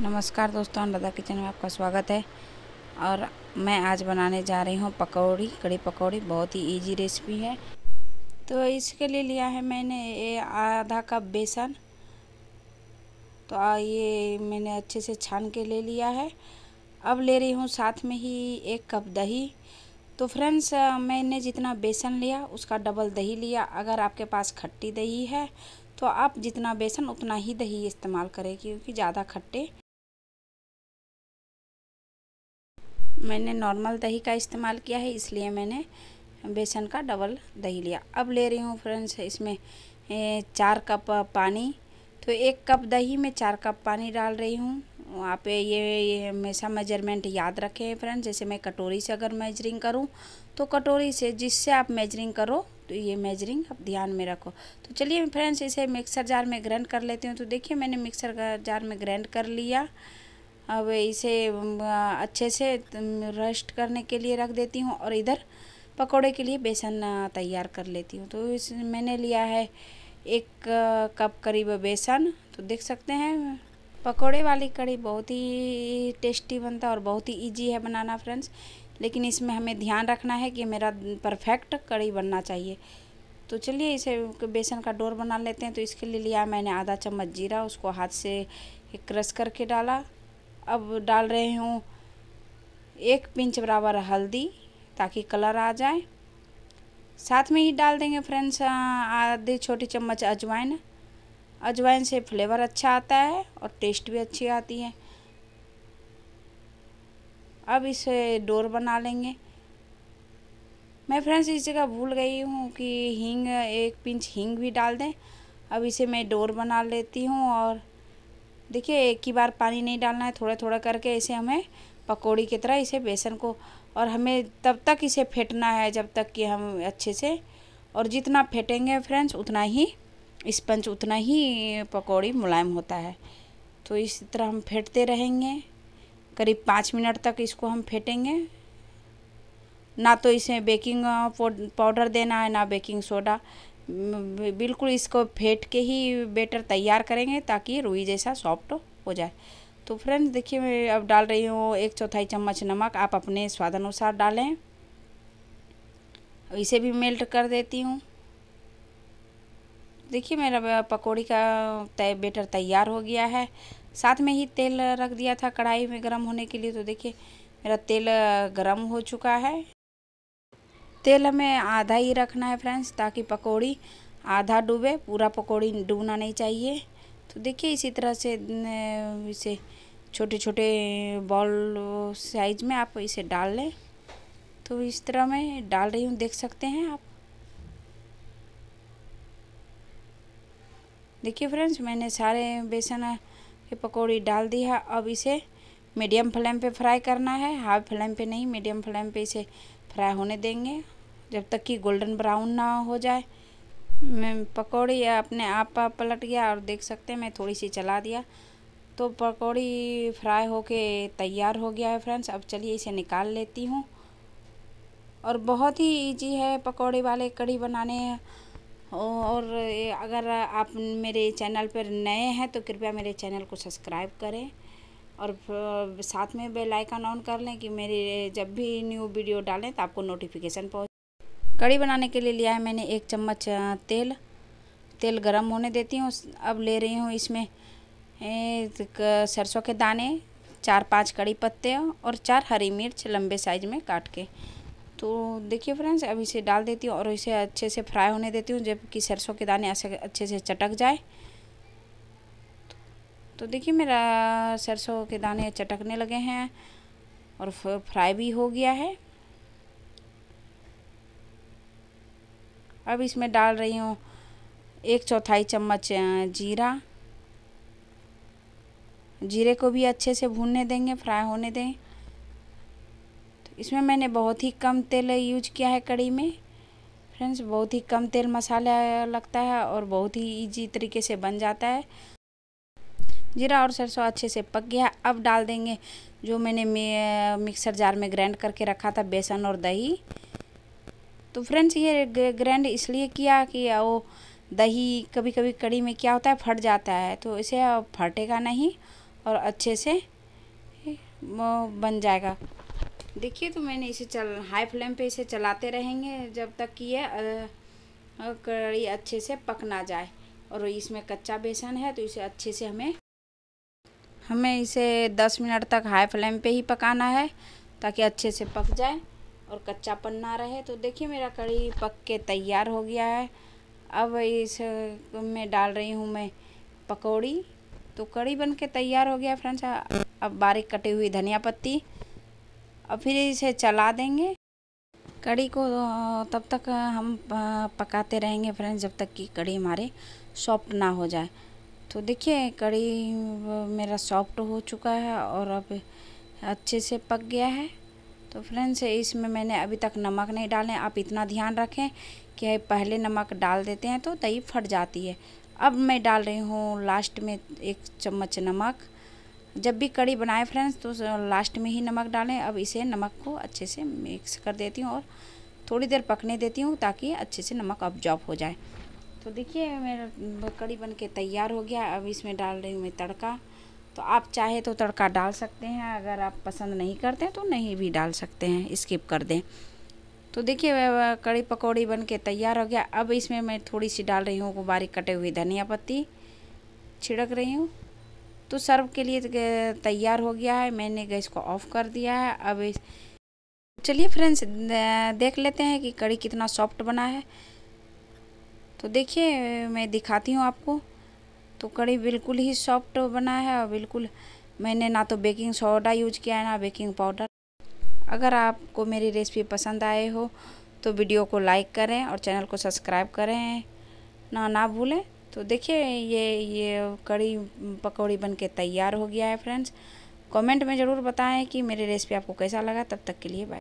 नमस्कार दोस्तों अनुराधा किचन में आपका स्वागत है और मैं आज बनाने जा रही हूँ पकौड़ी कड़ी पकौड़ी बहुत ही इजी रेसिपी है तो इसके लिए लिया है मैंने ये आधा कप बेसन तो ये मैंने अच्छे से छान के ले लिया है अब ले रही हूँ साथ में ही एक कप दही तो फ्रेंड्स मैंने जितना बेसन लिया उसका डबल दही लिया अगर आपके पास खट्टी दही है तो आप जितना बेसन उतना ही दही इस्तेमाल करें क्योंकि ज़्यादा खट्टे मैंने नॉर्मल दही का इस्तेमाल किया है इसलिए मैंने बेसन का डबल दही लिया अब ले रही हूँ फ्रेंड्स इसमें चार कप पानी तो एक कप दही में चार कप पानी डाल रही हूँ आप ये हमेशा मेजरमेंट याद रखें फ्रेंड्स जैसे मैं कटोरी से अगर मेजरिंग करूँ तो कटोरी से जिससे आप मेजरिंग करो तो ये मेजरिंग आप ध्यान में रखो तो चलिए फ्रेंड्स इसे मिक्सर जार में ग्राइंड कर लेती हूँ तो देखिए मैंने मिक्सर जार में ग्राइंड कर लिया अब इसे अच्छे से रेस्ट करने के लिए रख देती हूँ और इधर पकोड़े के लिए बेसन तैयार कर लेती हूँ तो इस मैंने लिया है एक कप करीब बेसन तो देख सकते हैं पकोड़े वाली कड़ी बहुत ही टेस्टी बनता है और बहुत ही इजी है बनाना फ्रेंड्स लेकिन इसमें हमें ध्यान रखना है कि मेरा परफेक्ट कड़ी बनना चाहिए तो चलिए इसे बेसन का डोर बना लेते हैं तो इसके लिए लिया मैंने आधा चम्मच जीरा उसको हाथ से क्रश करके डाला अब डाल रहे हूँ एक पिंच बराबर हल्दी ताकि कलर आ जाए साथ में ही डाल देंगे फ्रेंड्स आधी छोटी चम्मच अजवाइन अजवाइन से फ्लेवर अच्छा आता है और टेस्ट भी अच्छी आती है अब इसे डोर बना लेंगे मैं फ्रेंड्स इस जगह भूल गई हूँ कि हींग एक पिंच हींग भी डाल दें अब इसे मैं डोर बना लेती हूँ और देखिए एक ही बार पानी नहीं डालना है थोड़ा थोड़ा करके इसे हमें पकौड़ी की तरह इसे बेसन को और हमें तब तक इसे फेंटना है जब तक कि हम अच्छे से और जितना फेंटेंगे फ्रेंड्स उतना ही स्पंज उतना ही पकौड़ी मुलायम होता है तो इस तरह हम फेंटते रहेंगे करीब पाँच मिनट तक इसको हम फेंटेंगे ना तो इसे बेकिंग पाउडर देना है ना बेकिंग सोडा बिल्कुल इसको फेंट के ही बेटर तैयार करेंगे ताकि रुई जैसा सॉफ्ट हो जाए तो फ्रेंड्स देखिए मैं अब डाल रही हूँ एक चौथाई चम्मच नमक आप अपने स्वाद अनुसार डालें इसे भी मेल्ट कर देती हूँ देखिए मेरा पकौड़ी का तय बेटर तैयार हो गया है साथ में ही तेल रख दिया था कढ़ाई में गर्म होने के लिए तो देखिए मेरा तेल गर्म हो चुका है तेल हमें आधा ही रखना है फ्रेंड्स ताकि पकौड़ी आधा डूबे पूरा पकौड़ी डूबना नहीं चाहिए तो देखिए इसी तरह से इसे छोटे छोटे बॉल साइज में आप इसे डाल लें तो इस तरह मैं डाल रही हूँ देख सकते हैं आप देखिए फ्रेंड्स मैंने सारे बेसन के पकौड़ी डाल दी है अब इसे मीडियम फ्लेम पे फ्राई करना है हाई फ्लेम पे नहीं मीडियम फ्लेम पे इसे फ्राई होने देंगे जब तक कि गोल्डन ब्राउन ना हो जाए मैं पकौड़ी अपने आप पलट गया और देख सकते हैं मैं थोड़ी सी चला दिया तो पकौड़ी फ्राई होके तैयार हो गया है फ्रेंड्स अब चलिए इसे निकाल लेती हूँ और बहुत ही इजी है पकौड़े वाले कड़ी बनाने और अगर आप मेरे चैनल पर नए हैं तो कृपया मेरे चैनल को सब्सक्राइब करें और साथ में बेल आइकन ऑन कर लें कि मेरी जब भी न्यू वीडियो डालें तो आपको नोटिफिकेशन पहुँच कड़ी बनाने के लिए लिया है मैंने एक चम्मच तेल तेल गरम होने देती हूँ अब ले रही हूँ इसमें सरसों के दाने चार पांच कड़ी पत्ते और चार हरी मिर्च लंबे साइज में काट के तो देखिए फ्रेंड्स अब इसे डाल देती हूँ और इसे अच्छे से फ्राई होने देती हूँ जबकि सरसों के दाने अच्छे से चटक जाए तो देखिए मेरा सरसों के दाने चटकने लगे हैं और फ्राई भी हो गया है अब इसमें डाल रही हूँ एक चौथाई चम्मच जीरा जीरे को भी अच्छे से भूनने देंगे फ्राई होने दें तो इसमें मैंने बहुत ही कम तेल यूज किया है कड़ी में फ्रेंड्स बहुत ही कम तेल मसाला लगता है और बहुत ही इजी तरीके से बन जाता है जीरा और सरसों अच्छे से पक गया अब डाल देंगे जो मैंने मिक्सर जार में ग्राइंड करके रखा था बेसन और दही तो फ्रेंड्स ये ग्राइंड इसलिए किया कि वो दही कभी कभी कड़ी में क्या होता है फट जाता है तो इसे फटेगा नहीं और अच्छे से बन जाएगा देखिए तो मैंने इसे चल हाई फ्लेम पे इसे चलाते रहेंगे जब तक कि ये कड़ी अच्छे से पक ना जाए और इसमें कच्चा बेसन है तो इसे अच्छे से हमें हमें इसे 10 मिनट तक हाई फ्लेम पे ही पकाना है ताकि अच्छे से पक जाए और कच्चापन ना रहे तो देखिए मेरा कड़ी पक के तैयार हो गया है अब इस में डाल रही हूँ मैं पकौड़ी तो कड़ी बन के तैयार हो गया फ्रेंड्स अब बारीक कटी हुई धनिया पत्ती और फिर इसे चला देंगे कड़ी को तब तक हम पकाते रहेंगे फ्रेंड्स जब तक कि कड़ी हमारे सॉफ्ट ना हो जाए तो देखिए कड़ी मेरा सॉफ्ट हो चुका है और अब अच्छे से पक गया है तो फ्रेंड्स इसमें मैंने अभी तक नमक नहीं डालें आप इतना ध्यान रखें कि पहले नमक डाल देते हैं तो दही फट जाती है अब मैं डाल रही हूँ लास्ट में एक चम्मच नमक जब भी कड़ी बनाए फ्रेंड्स तो लास्ट में ही नमक डालें अब इसे नमक को अच्छे से मिक्स कर देती हूँ और थोड़ी देर पकने देती हूँ ताकि अच्छे से नमक ऑब्जॉर्ब हो जाए तो देखिए मेरा कड़ी बन के तैयार हो गया अब इसमें डाल रही हूँ मैं तड़का तो आप चाहे तो तड़का डाल सकते हैं अगर आप पसंद नहीं करते तो नहीं भी डाल सकते हैं स्किप कर दें तो देखिए कड़ी पकौड़ी बन के तैयार हो गया अब इसमें मैं थोड़ी सी डाल रही हूँ बारीक कटे हुए धनिया पत्ती छिड़क रही हूँ तो सर्व के लिए तैयार हो गया है मैंने गैस को ऑफ़ कर दिया है अब इस चलिए फ्रेंड्स देख लेते हैं कि कड़ी कितना सॉफ्ट बना है तो देखिए मैं दिखाती हूँ आपको तो कड़ी बिल्कुल ही सॉफ्ट बना है और बिल्कुल मैंने ना तो बेकिंग सोडा यूज किया है ना बेकिंग पाउडर अगर आपको मेरी रेसिपी पसंद आए हो तो वीडियो को लाइक करें और चैनल को सब्सक्राइब करें ना ना भूलें तो देखिए ये ये कड़ी पकौड़ी बन के तैयार हो गया है फ्रेंड्स कमेंट में ज़रूर बताएं कि मेरी रेसिपी आपको कैसा लगा तब तक के लिए बाय